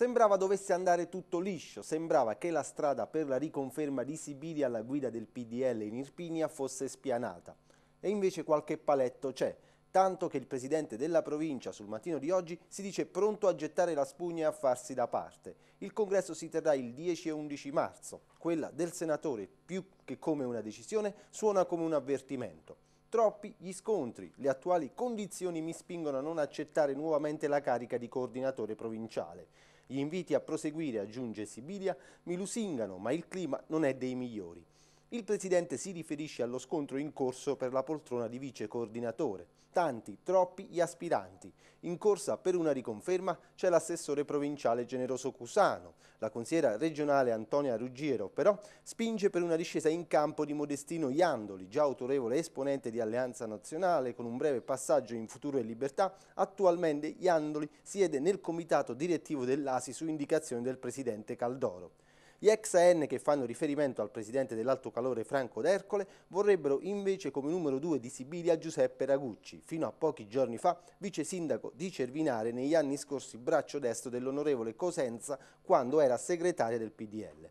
Sembrava dovesse andare tutto liscio, sembrava che la strada per la riconferma di Sibili alla guida del PDL in Irpinia fosse spianata. E invece qualche paletto c'è, tanto che il presidente della provincia sul mattino di oggi si dice pronto a gettare la spugna e a farsi da parte. Il congresso si terrà il 10 e 11 marzo. Quella del senatore, più che come una decisione, suona come un avvertimento. Troppi gli scontri, le attuali condizioni mi spingono a non accettare nuovamente la carica di coordinatore provinciale. Gli inviti a proseguire, aggiunge Sibilia, mi lusingano, ma il clima non è dei migliori. Il Presidente si riferisce allo scontro in corso per la poltrona di vice coordinatore. Tanti, troppi gli aspiranti. In corsa per una riconferma c'è l'assessore provinciale Generoso Cusano. La consigliera regionale Antonia Ruggiero però spinge per una discesa in campo di Modestino Iandoli, già autorevole esponente di Alleanza Nazionale con un breve passaggio in Futuro e Libertà. Attualmente Iandoli siede nel comitato direttivo dell'ASI su indicazione del Presidente Caldoro. Gli ex AN che fanno riferimento al presidente dell'Alto Calore Franco D'Ercole vorrebbero invece come numero due di Sibilia Giuseppe Ragucci, fino a pochi giorni fa vice sindaco di Cervinare negli anni scorsi braccio destro dell'onorevole Cosenza quando era segretaria del PDL.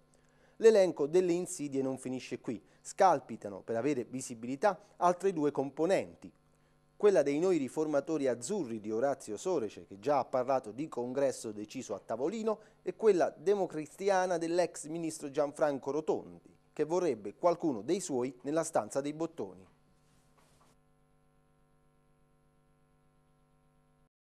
L'elenco delle insidie non finisce qui, scalpitano per avere visibilità altre due componenti, quella dei noi riformatori azzurri di Orazio Sorece, che già ha parlato di congresso deciso a tavolino, e quella democristiana dell'ex ministro Gianfranco Rotondi, che vorrebbe qualcuno dei suoi nella stanza dei bottoni.